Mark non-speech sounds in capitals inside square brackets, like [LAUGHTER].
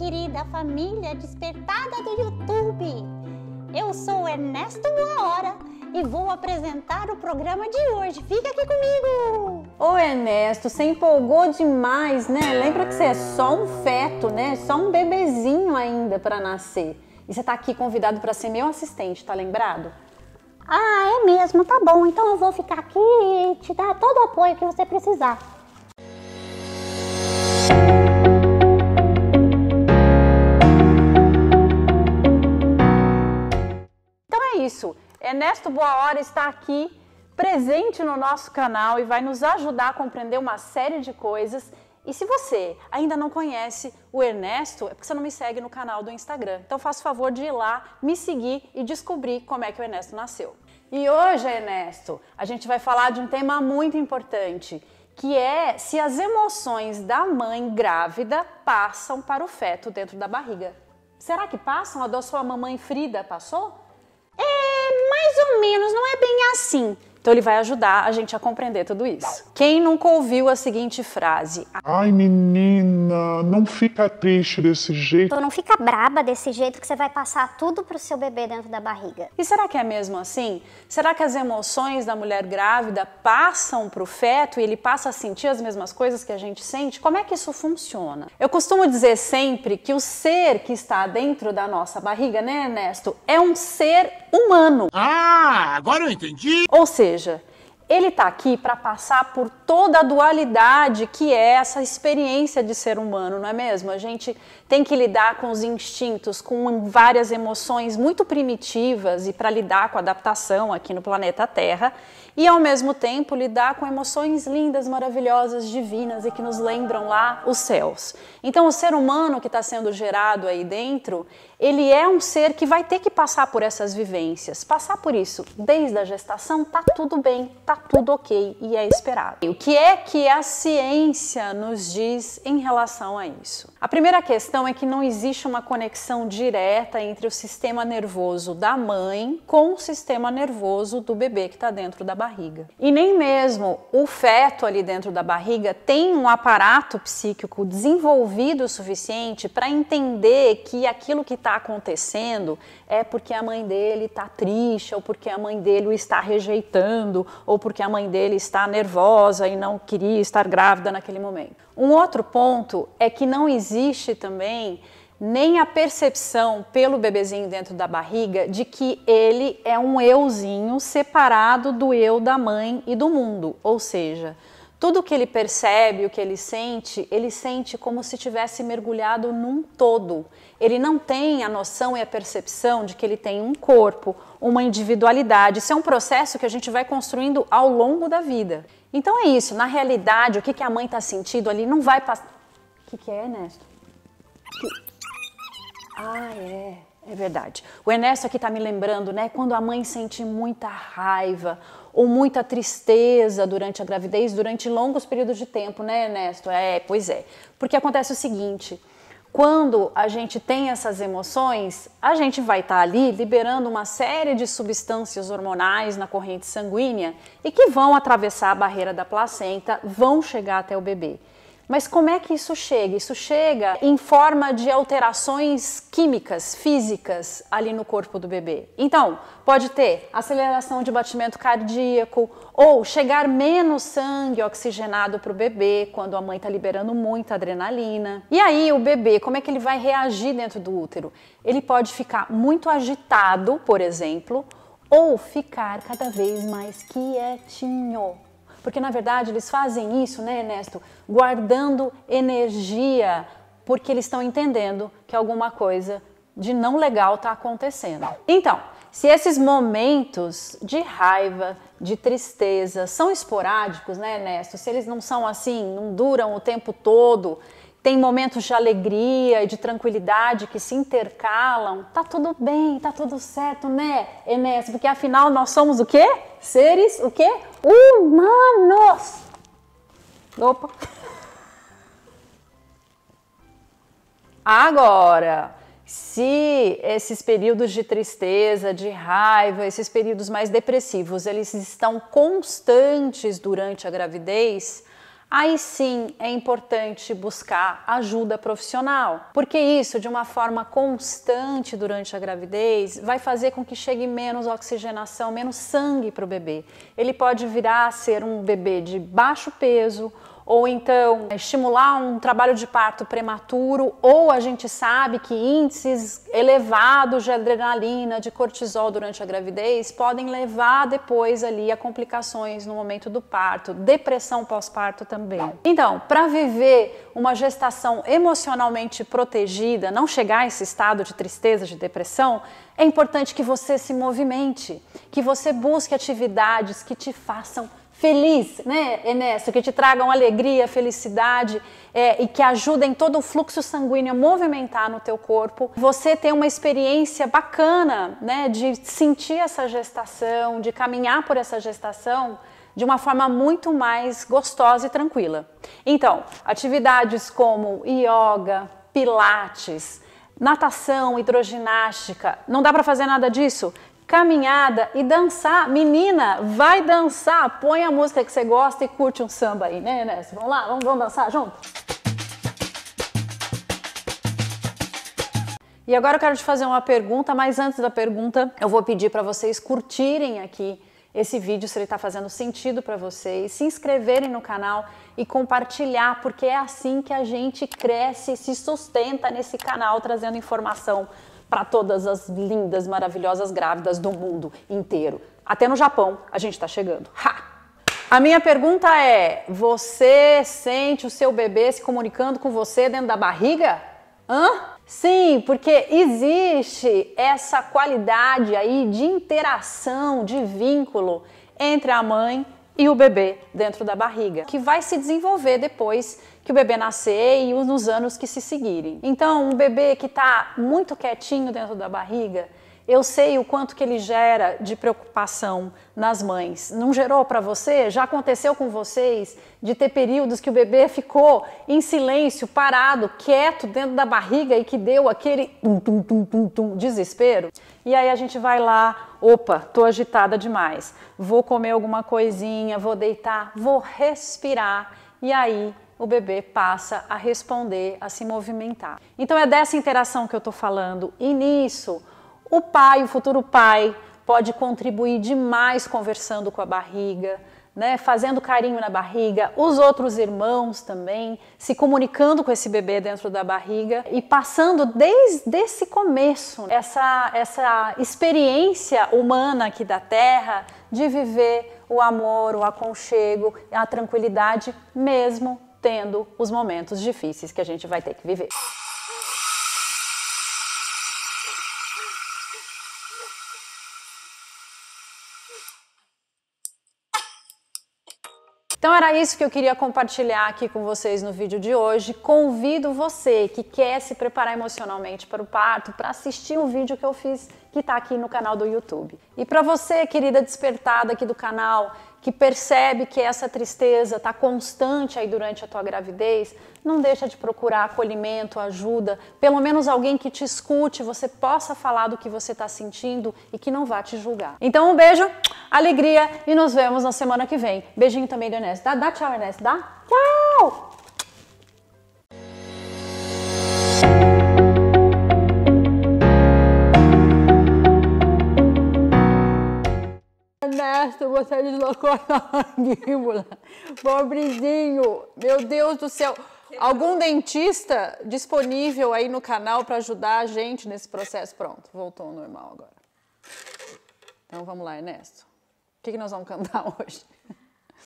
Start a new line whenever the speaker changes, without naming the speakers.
querida família despertada do YouTube! Eu sou Ernesto Uma Hora e vou apresentar o programa de hoje. Fica aqui comigo! Ô Ernesto, você empolgou demais, né? Lembra que você é só um feto, né? Só um bebezinho ainda para nascer. E você tá aqui convidado para ser meu assistente, tá lembrado? Ah, é mesmo, tá bom. Então eu vou ficar aqui e te dar todo o apoio que você precisar. isso. Ernesto Boa Hora está aqui presente no nosso canal e vai nos ajudar a compreender uma série de coisas. E se você ainda não conhece o Ernesto, é porque você não me segue no canal do Instagram. Então faça o favor de ir lá, me seguir e descobrir como é que o Ernesto nasceu. E hoje, Ernesto, a gente vai falar de um tema muito importante, que é se as emoções da mãe grávida passam para o feto dentro da barriga. Será que passam? A da sua mamãe Frida passou? mais ou menos, não é bem assim. Então ele vai ajudar a gente a compreender tudo isso. Quem nunca ouviu a seguinte frase? Ai, menina, não fica triste desse jeito. Então não fica braba desse jeito que você vai passar tudo pro seu bebê dentro da barriga. E será que é mesmo assim? Será que as emoções da mulher grávida passam pro feto e ele passa a sentir as mesmas coisas que a gente sente? Como é que isso funciona? Eu costumo dizer sempre que o ser que está dentro da nossa barriga, né, Ernesto, é um ser humano. Ah, agora eu entendi. Ou seja, ele está aqui para passar por toda a dualidade que é essa experiência de ser humano, não é mesmo? A gente tem que lidar com os instintos, com várias emoções muito primitivas e para lidar com a adaptação aqui no planeta Terra e ao mesmo tempo lidar com emoções lindas, maravilhosas, divinas e que nos lembram lá os céus. Então o ser humano que está sendo gerado aí dentro, ele é um ser que vai ter que passar por essas vivências, passar por isso desde a gestação, tá tudo bem, tá tudo ok e é esperado. E o que é que a ciência nos diz em relação a isso? A primeira questão é que não existe uma conexão direta entre o sistema nervoso da mãe com o sistema nervoso do bebê que está dentro da barriga. E nem mesmo o feto ali dentro da barriga tem um aparato psíquico desenvolvido o suficiente para entender que aquilo que está acontecendo é porque a mãe dele está triste, ou porque a mãe dele o está rejeitando, ou porque porque a mãe dele está nervosa e não queria estar grávida naquele momento. Um outro ponto é que não existe também nem a percepção pelo bebezinho dentro da barriga de que ele é um euzinho separado do eu da mãe e do mundo, ou seja, tudo que ele percebe, o que ele sente, ele sente como se tivesse mergulhado num todo. Ele não tem a noção e a percepção de que ele tem um corpo, uma individualidade. Isso é um processo que a gente vai construindo ao longo da vida. Então é isso. Na realidade, o que, que a mãe está sentindo ali não vai passar. O que, que é, Ernesto? Que... Ah, é. É verdade. O Ernesto aqui está me lembrando, né? Quando a mãe sente muita raiva ou muita tristeza durante a gravidez, durante longos períodos de tempo, né, Ernesto? É, pois é. Porque acontece o seguinte: quando a gente tem essas emoções, a gente vai estar tá ali liberando uma série de substâncias hormonais na corrente sanguínea e que vão atravessar a barreira da placenta, vão chegar até o bebê. Mas como é que isso chega? Isso chega em forma de alterações químicas, físicas ali no corpo do bebê. Então, pode ter aceleração de batimento cardíaco ou chegar menos sangue oxigenado para o bebê quando a mãe está liberando muita adrenalina. E aí o bebê, como é que ele vai reagir dentro do útero? Ele pode ficar muito agitado, por exemplo, ou ficar cada vez mais quietinho. Porque na verdade eles fazem isso, né, Ernesto, guardando energia, porque eles estão entendendo que alguma coisa de não legal está acontecendo. Então, se esses momentos de raiva, de tristeza são esporádicos, né, Ernesto? Se eles não são assim, não duram o tempo todo, tem momentos de alegria e de tranquilidade que se intercalam. Tá tudo bem, tá tudo certo, né, Enes? Porque afinal nós somos o quê? Seres o quê? Humanos. Opa. Agora, se esses períodos de tristeza, de raiva, esses períodos mais depressivos, eles estão constantes durante a gravidez, aí sim é importante buscar ajuda profissional, porque isso de uma forma constante durante a gravidez vai fazer com que chegue menos oxigenação, menos sangue para o bebê. Ele pode virar a ser um bebê de baixo peso ou então é, estimular um trabalho de parto prematuro, ou a gente sabe que índices elevados de adrenalina, de cortisol durante a gravidez podem levar depois ali a complicações no momento do parto, depressão pós-parto também. Então, para viver uma gestação emocionalmente protegida, não chegar a esse estado de tristeza, de depressão, é importante que você se movimente, que você busque atividades que te façam feliz, né, Enésto? Que te tragam alegria, felicidade é, e que ajudem todo o fluxo sanguíneo a movimentar no teu corpo. Você tem uma experiência bacana, né, de sentir essa gestação, de caminhar por essa gestação de uma forma muito mais gostosa e tranquila. Então, atividades como yoga, pilates, natação, hidroginástica, não dá para fazer nada disso? caminhada e dançar. Menina, vai dançar, põe a música que você gosta e curte um samba aí, né, Inés? Vamos lá, vamos, vamos dançar junto? E agora eu quero te fazer uma pergunta, mas antes da pergunta, eu vou pedir para vocês curtirem aqui esse vídeo se ele está fazendo sentido para vocês, se inscreverem no canal e compartilhar, porque é assim que a gente cresce, se sustenta nesse canal, trazendo informação para todas as lindas, maravilhosas grávidas do mundo inteiro. Até no Japão a gente está chegando. Ha! A minha pergunta é: você sente o seu bebê se comunicando com você dentro da barriga? Hã? Sim, porque existe essa qualidade aí de interação, de vínculo entre a mãe e o bebê dentro da barriga, que vai se desenvolver depois que o bebê nascer e nos anos que se seguirem. Então, um bebê que está muito quietinho dentro da barriga, eu sei o quanto que ele gera de preocupação nas mães. Não gerou para você? Já aconteceu com vocês de ter períodos que o bebê ficou em silêncio, parado, quieto dentro da barriga e que deu aquele tum tum tum tum, tum desespero? E aí a gente vai lá, opa, tô agitada demais. Vou comer alguma coisinha, vou deitar, vou respirar e aí o bebê passa a responder, a se movimentar. Então é dessa interação que eu estou falando. E nisso, o pai, o futuro pai, pode contribuir demais conversando com a barriga, né, fazendo carinho na barriga, os outros irmãos também, se comunicando com esse bebê dentro da barriga e passando desde esse começo né, essa, essa experiência humana aqui da Terra de viver o amor, o aconchego, a tranquilidade, mesmo tendo os momentos difíceis que a gente vai ter que viver. Então era isso que eu queria compartilhar aqui com vocês no vídeo de hoje. Convido você que quer se preparar emocionalmente para o parto para assistir o vídeo que eu fiz que está aqui no canal do YouTube. E para você, querida despertada aqui do canal, que percebe que essa tristeza está constante aí durante a tua gravidez, não deixa de procurar acolhimento, ajuda, pelo menos alguém que te escute, você possa falar do que você está sentindo e que não vá te julgar. Então um beijo, alegria e nos vemos na semana que vem. Beijinho também do Ernesto. Dá, dá tchau, Ernesto. Dá tchau! resto, você deslocou a mandíbula. Pobrezinho. Meu Deus do céu. Algum dentista disponível aí no canal para ajudar a gente nesse processo? Pronto, voltou ao normal agora. Então vamos lá, Ernesto. O que, que nós vamos cantar [LAUGHS] hoje?